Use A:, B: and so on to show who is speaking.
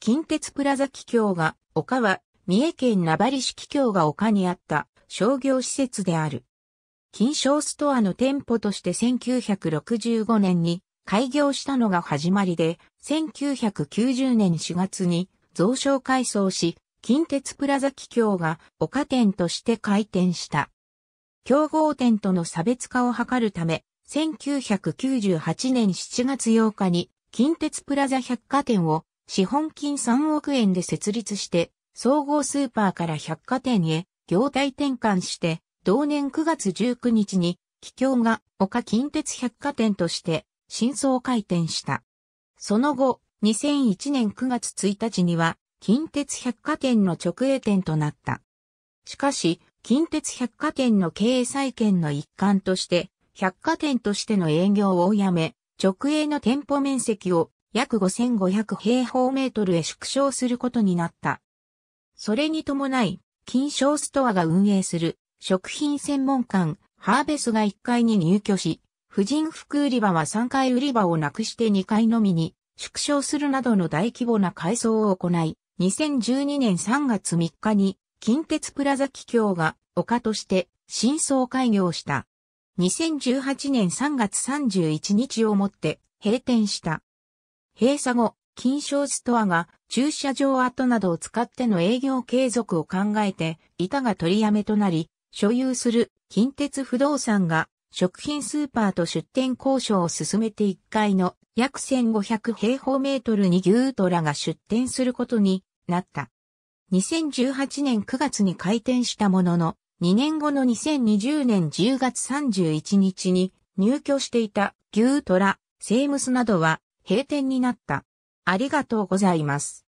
A: 近鉄プラザ企業が丘は三重
B: 県名張市企業が丘にあった商業施設である。金賞ストアの店舗として1965年に開業したのが始まりで、1990年4月に増床改装し、近鉄プラザ企業が丘店として開店した。競合店との差別化を図るため、1998年7月8日に近鉄プラザ百貨店を資本金3億円で設立して、総合スーパーから百貨店へ業態転換して、同年9月19日に、企業が丘近鉄百貨店として新装開店した。その後、2001年9月1日には、近鉄百貨店の直営店となった。しかし、近鉄百貨店の経営再建の一環として、百貨店としての営業をやめ、直営の店舗面積を約5500平方メートルへ縮小することになった。それに伴い、金賞ストアが運営する食品専門館ハーベスが1階に入居し、婦人服売り場は3階売り場をなくして2階のみに縮小するなどの大規模な改装を行い、2012年3月3日に近鉄プラザ企業が丘として新装開業した。2018年3月31日をもって閉店した。閉鎖後、金賞ストアが駐車場跡などを使っての営業継続を考えて、板が取りやめとなり、所有する近鉄不動産が食品スーパーと出店交渉を進めて1階の約1500平方メートルに牛トラが出店することになった。2018年9月に開店したものの、2年後の2020年10月31日に入居していた牛トラ、セイムスなどは閉店になっ
A: た。ありがとうございます。